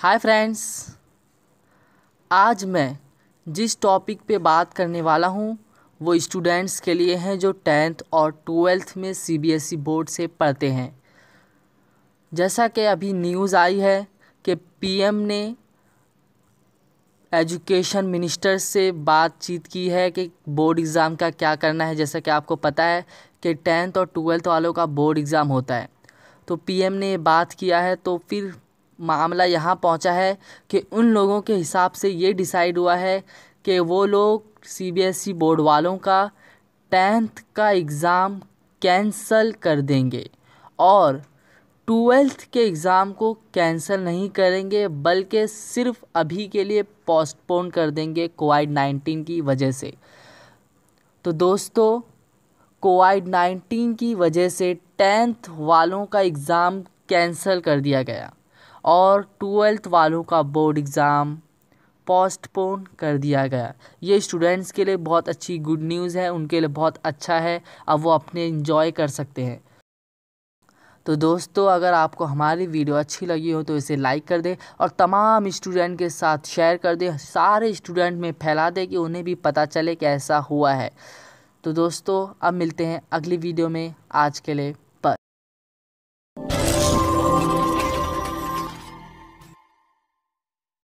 hi friends आज मैं जिस टॉपिक पे बात करने वाला हूँ वो स्टूडेंट्स के लिए हैं जो टेंथ और ट्वेल्थ में सीबीएसई बोर्ड e से पढ़ते हैं जैसा कि अभी न्यूज़ आई है कि पीएम ने एजुकेशन मिनिस्टर से बातचीत की है कि बोर्ड एग्ज़ाम का क्या करना है जैसा कि आपको पता है कि टेंथ और ट्वेल्थ वालों का बोर्ड एग्ज़ाम होता है तो पीएम ने ये बात किया है तो फिर मामला यहाँ पहुँचा है कि उन लोगों के हिसाब से ये डिसाइड हुआ है कि वो लोग सीबीएसई e बोर्ड वालों का टेंथ का एग्ज़ाम कैंसल कर देंगे और ट्वेल्थ के एग्ज़ाम को कैंसल नहीं करेंगे बल्कि सिर्फ अभी के लिए पोस्टपोन कर देंगे कोविड नाइन्टीन की वजह से तो दोस्तों कोविड नाइन्टीन की वजह से टेंथ वालों का एग्ज़ाम कैंसल कर दिया गया और ट्वेल्थ वालों का बोर्ड एग्ज़ाम पोस्टपोन कर दिया गया ये स्टूडेंट्स के लिए बहुत अच्छी गुड न्यूज़ है उनके लिए बहुत अच्छा है अब वो अपने इन्जॉय कर सकते हैं तो दोस्तों अगर आपको हमारी वीडियो अच्छी लगी हो तो इसे लाइक कर दें और तमाम स्टूडेंट के साथ शेयर कर दें सारे स्टूडेंट में फैला दें कि उन्हें भी पता चले कि ऐसा हुआ है तो दोस्तों अब मिलते हैं अगली वीडियो में आज के लिए